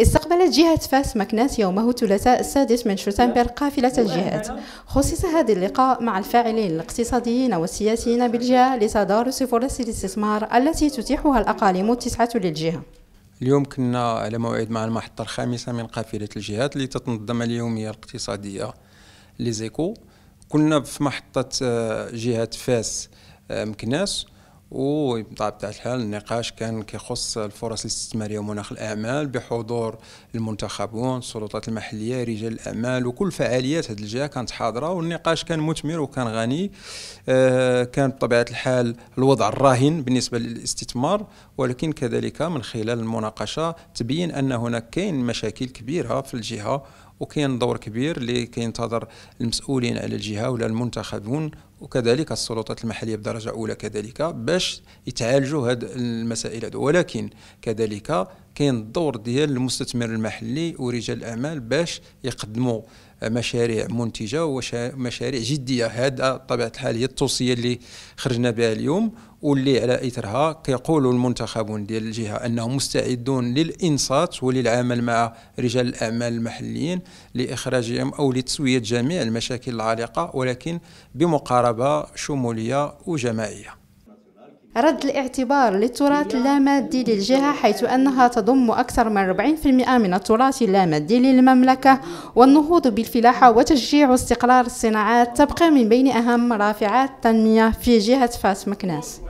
استقبلت جهة فاس مكناس يومه الثلاثاء السادس من شتنبر قافلة الجهات خصص هذا اللقاء مع الفاعلين الاقتصاديين والسياسيين بالجهة لتدارس فرص الاستثمار التي تتيحها الأقاليم التسعة للجهة اليوم كنا على موعد مع المحطة الخامسة من قافلة الجهات اللي تتنظم اليومية الاقتصادية ليزيكو كنا في محطة آه، جهة فاس آه، مكناس وبطبيعة الحال النقاش كان كيخص الفرص الاستثمارية ومناخ الأعمال بحضور المنتخبون السلطات المحلية رجال الأعمال وكل فعاليات هذه الجهة كانت حاضرة والنقاش كان مثمر وكان غني آه كان بطبيعة الحال الوضع الراهن بالنسبة للاستثمار ولكن كذلك من خلال المناقشة تبين أن هناك كاين مشاكل كبيرة في الجهة وكاين دور كبير اللي كينتظر المسؤولين على الجهه ولا المنتخبون وكذلك السلطات المحليه بدرجه اولى كذلك باش يتعالجوا هاد المسائل هادو ولكن كذلك كاين الدور ديال المستثمر المحلي ورجال الاعمال باش يقدموا مشاريع منتجه ومشاريع جديه هذا بطبيعه الحال هي التوصيه اللي خرجنا بها اليوم واللي على اثرها كيقول المنتخبون ديال الجهه انهم مستعدون للانصات وللعمل مع رجال الاعمال المحليين لاخراجهم او لتسويه جميع المشاكل العالقه ولكن بمقاربه شموليه وجماعيه رد الاعتبار للتراث اللامادي للجهة حيث أنها تضم أكثر من 40% من التراث اللامادي للمملكة والنهوض بالفلاحة وتشجيع استقرار الصناعات تبقى من بين أهم رافعات التنمية في جهة فاس مكناس